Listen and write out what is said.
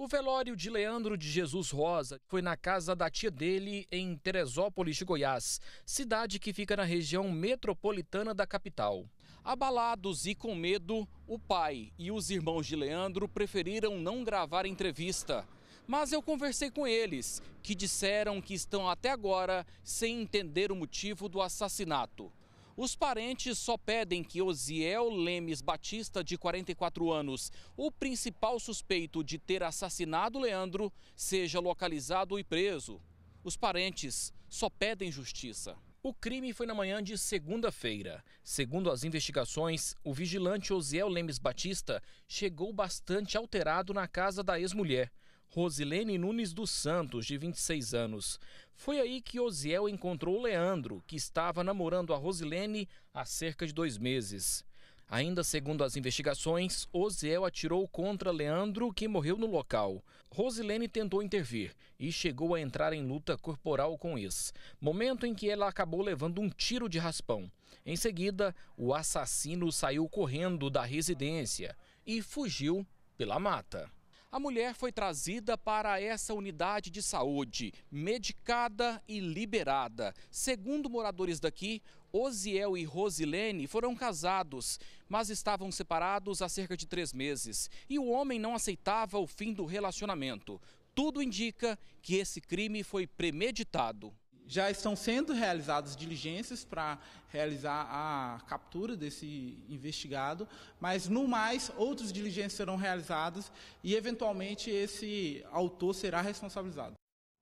O velório de Leandro de Jesus Rosa foi na casa da tia dele em Teresópolis de Goiás, cidade que fica na região metropolitana da capital. Abalados e com medo, o pai e os irmãos de Leandro preferiram não gravar entrevista. Mas eu conversei com eles, que disseram que estão até agora sem entender o motivo do assassinato. Os parentes só pedem que Osiel Lemes Batista, de 44 anos, o principal suspeito de ter assassinado Leandro, seja localizado e preso. Os parentes só pedem justiça. O crime foi na manhã de segunda-feira. Segundo as investigações, o vigilante Osiel Lemes Batista chegou bastante alterado na casa da ex-mulher. Rosilene Nunes dos Santos, de 26 anos. Foi aí que Osiel encontrou Leandro, que estava namorando a Rosilene há cerca de dois meses. Ainda segundo as investigações, Osiel atirou contra Leandro, que morreu no local. Rosilene tentou intervir e chegou a entrar em luta corporal com ex, momento em que ela acabou levando um tiro de raspão. Em seguida, o assassino saiu correndo da residência e fugiu pela mata. A mulher foi trazida para essa unidade de saúde, medicada e liberada. Segundo moradores daqui, Osiel e Rosilene foram casados, mas estavam separados há cerca de três meses e o homem não aceitava o fim do relacionamento. Tudo indica que esse crime foi premeditado já estão sendo realizadas diligências para realizar a captura desse investigado, mas no mais outras diligências serão realizadas e eventualmente esse autor será responsabilizado.